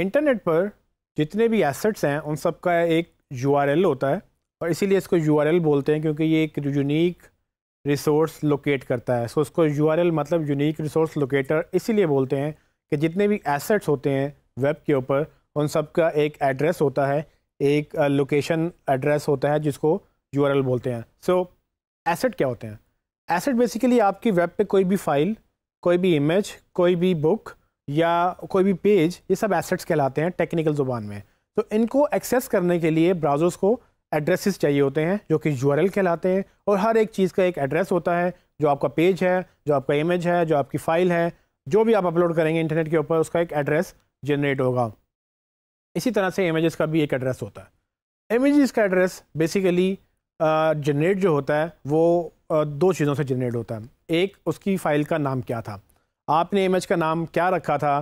internet पर जितने भी एसेट्स हैं उन सब का एक यू होता है और इसीलिए इसको यू बोलते हैं क्योंकि ये एक यूनिक रिसोर्स लोकेट करता है सो so, इसको यू मतलब यूनिक रिसोर्स लोकेटर इसीलिए बोलते हैं कि जितने भी एसेट्स होते हैं वेब के ऊपर उन सब का एक एड्रेस होता है एक लोकेशन एड्रेस होता है जिसको यू बोलते हैं सो so, एसेट क्या होते हैं एसेट बेसिकली आपकी वेब पे कोई भी फाइल कोई भी इमेज कोई भी बुक या कोई भी पेज ये सब एसेट्स कहलाते हैं टेक्निकल ज़ुबान में तो इनको एक्सेस करने के लिए ब्राउज़र्स को एड्रेसेस चाहिए होते हैं जो कि यू कहलाते हैं और हर एक चीज़ का एक एड्रेस होता है जो आपका पेज है जो आपका इमेज है जो आपकी फ़ाइल है जो भी आप अपलोड करेंगे इंटरनेट के ऊपर उसका एक एड्रेस जनरेट होगा इसी तरह से इमेजेस का भी एक एड्रेस होता है इमेजेस का एड्रेस बेसिकली जनरेट जो होता है वो दो चीज़ों से जनरेट होता है एक उसकी फ़ाइल का नाम क्या था आपने इमेज का नाम क्या रखा था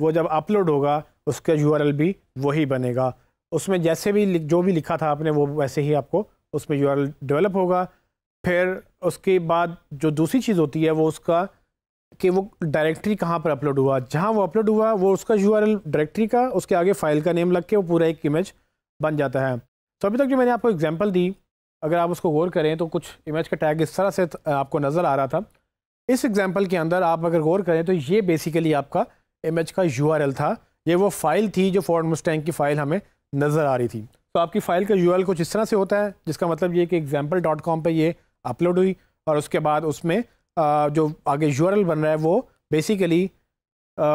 वो जब अपलोड होगा उसका यू भी वही बनेगा उसमें जैसे भी जो भी लिखा था आपने वो वैसे ही आपको उसमें यू डेवलप होगा फिर उसके बाद जो दूसरी चीज़ होती है वो उसका कि वो डायरेक्टरी कहाँ पर अपलोड हुआ जहाँ वो अपलोड हुआ वो उसका यू डायरेक्टरी का उसके आगे फ़ाइल का नेम लग के वो पूरा एक इमेज बन जाता है तो अभी तक जो मैंने आपको एग्जांपल दी अगर आप उसको गौर करें तो कुछ इमेज का टैग इस तरह से आपको नज़र आ रहा था इस एग्जाम्पल के अंदर आप अगर गौर करें तो ये बेसिकली आपका एम का यू था ये वो फाइल थी जो फॉर्ड मुस्टैंग की फ़ाइल हमें नज़र आ रही थी तो आपकी फ़ाइल का यू कुछ इस तरह से होता है जिसका मतलब ये कि एग्जाम्पल डॉट कॉम पर ये अपलोड हुई और उसके बाद उसमें जो आगे यू बन रहा है वो बेसिकली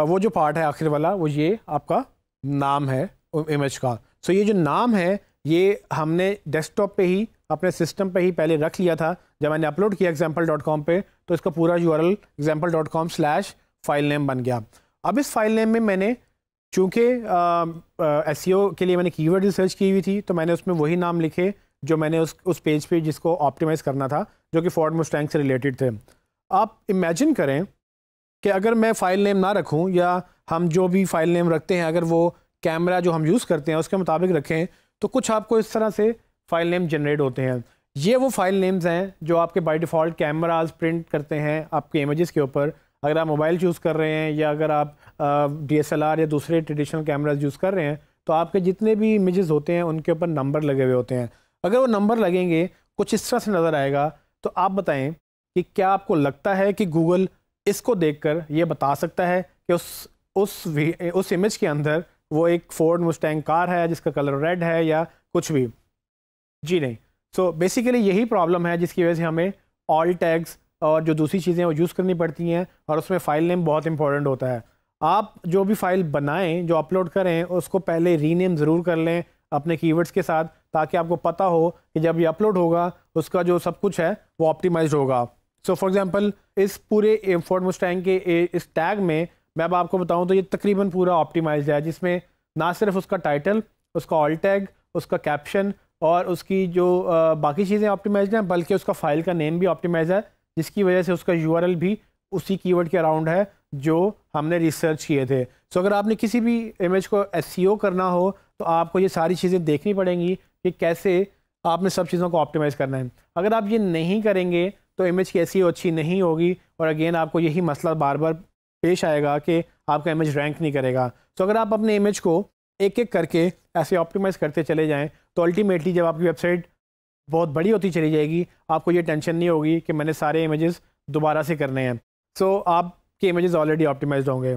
वो जो पार्ट है आखिर वाला वो ये आपका नाम है इमेज का सो ये जो नाम है ये हमने डेस्कटॉप पे ही अपने सिस्टम पे ही पहले रख लिया था जब मैंने अपलोड किया एग्जाम्पल डॉट कॉम पर तो इसका पूरा U R L example dot com slash file name बन गया अब इस फाइल नेम में मैंने चूँकि एस e के लिए मैंने कीवर्ड रिसर्च की हुई थी तो मैंने उसमें वही नाम लिखे जो मैंने उस उस पेज पे जिसको ऑप्टिमाइज़ करना था जो कि फॉर्ड मोस्टैंक से रिलेटेड थे आप इमेजिन करें कि अगर मैं फ़ाइल नेम ना रखूं या हम जो भी फ़ाइल नेम रखते हैं अगर वो कैमरा जो हम यूज़ करते हैं उसके मुताबिक रखें तो कुछ आपको इस तरह से फाइल नेम जनरेट होते हैं ये वो फाइल नेम्स हैं जो आपके बाई डिफ़ॉल्ट कैमराज प्रिंट करते हैं आपके इमेज़ के ऊपर अगर आप मोबाइल चूज़ कर रहे हैं या अगर आप डी एस एल आर या दूसरे ट्रेडिशनल कैमराज यूज़ कर रहे हैं तो आपके जितने भी इमेज़ होते हैं उनके ऊपर नंबर लगे हुए होते हैं अगर वो नंबर लगेंगे कुछ इस तरह से नज़र आएगा तो आप बताएं कि क्या आपको लगता है कि गूगल इसको देखकर ये बता सकता है कि उस उस उस इमेज के अंदर वो एक फोर्ड मुस्टैंग कार है जिसका कलर रेड है या कुछ भी जी नहीं सो so, बेसिकली यही प्रॉब्लम है जिसकी वजह से हमें ऑल टैग्स और जो दूसरी चीज़ें वो यूज़ करनी पड़ती हैं और उसमें फ़ाइल नेम बहुत इंपॉर्टेंट होता है आप जो भी फ़ाइल बनाएं जो अपलोड करें उसको पहले रीनेम ज़रूर कर लें अपने कीवर्ड्स के साथ ताकि आपको पता हो कि जब ये अपलोड होगा उसका जो सब कुछ है वो ऑप्टिमाइज होगा सो फॉर एग्ज़ाम्पल इस पूरे फोर्ड मुस्टैंग के इस टैग में मैं अब आपको बताऊं तो ये तकरीबन पूरा ऑप्टिमाइज्ड है जिसमें ना सिर्फ उसका टाइटल उसका ऑल टैग उसका कैप्शन और उसकी जो बाकी चीज़ें ऑप्टिमाइज हैं बल्कि उसका फाइल का नेम भी ऑप्टिमाइज है जिसकी वजह से उसका यू भी उसी की के अराउंड है जो हमने रिसर्च किए थे सो अगर आपने किसी भी इमेज को एस e करना हो तो आपको ये सारी चीज़ें देखनी पड़ेंगी कि कैसे आपने सब चीज़ों को ऑप्टिमाइज़ करना है अगर आप ये नहीं करेंगे तो इमेज की ऐसी e अच्छी नहीं होगी और अगेन आपको यही मसला बार बार पेश आएगा कि आपका इमेज रैंक नहीं करेगा तो अगर आप अपने इमेज को एक एक करके ऐसे ऑप्टिमाइज़ करते चले जाएँ तो अल्टीमेटली जब आपकी वेबसाइट बहुत बड़ी होती चली जाएगी आपको ये टेंशन नहीं होगी कि मैंने सारे इमेजेस दोबारा से करने हैं सो so, आपके इमेजेस ऑलरेडी ऑप्टिमाइज्ड होंगे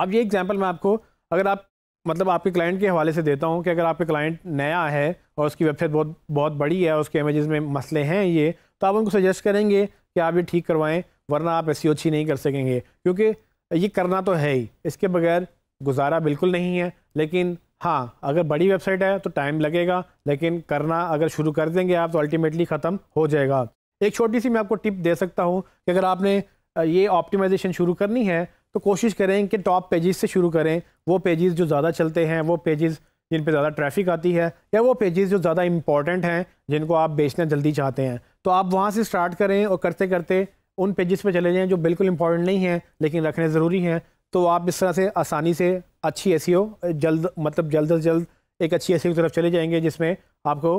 अब ये एग्जांपल मैं आपको अगर आप मतलब आपके क्लाइंट के हवाले से देता हूँ कि अगर आपके क्लाइंट नया है और उसकी वेबसाइट बहुत बहुत बड़ी है और उसके इमेजेस में मसले हैं ये तो आप उनको सजेस्ट करेंगे कि आप ये ठीक करवाएँ वरना आप ऐसी e अच्छी नहीं कर सकेंगे क्योंकि ये करना तो है ही इसके बगैर गुजारा बिल्कुल नहीं है लेकिन हाँ अगर बड़ी वेबसाइट है तो टाइम लगेगा लेकिन करना अगर शुरू कर देंगे आप तो अल्टीमेटली ख़त्म हो जाएगा एक छोटी सी मैं आपको टिप दे सकता हूँ कि अगर आपने ये ऑप्टिमाइजेशन शुरू करनी है तो कोशिश करें कि टॉप पेजेस से शुरू करें वो पेजेस जो ज़्यादा चलते हैं वो पेजेस जिन पे ज़्यादा ट्रैफिक आती है या वो पेजेस जो ज़्यादा इंपॉर्टेंट हैं जिनको आप बेचना जल्दी चाहते हैं तो आप वहाँ से स्टार्ट करें और करते करते उन पेजेस पे चले जाएँ जो बिल्कुल इंपॉर्टेंट नहीं है लेकिन रखने ज़रूरी हैं तो आप इस तरह से आसानी से अच्छी हो e जल्द मतलब जल्द अज जल्द एक अच्छी ऐसी e की तरफ चले जाएंगे जिसमें आपको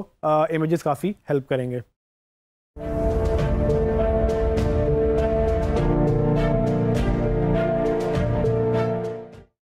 इमेजेस काफ़ी हेल्प करेंगे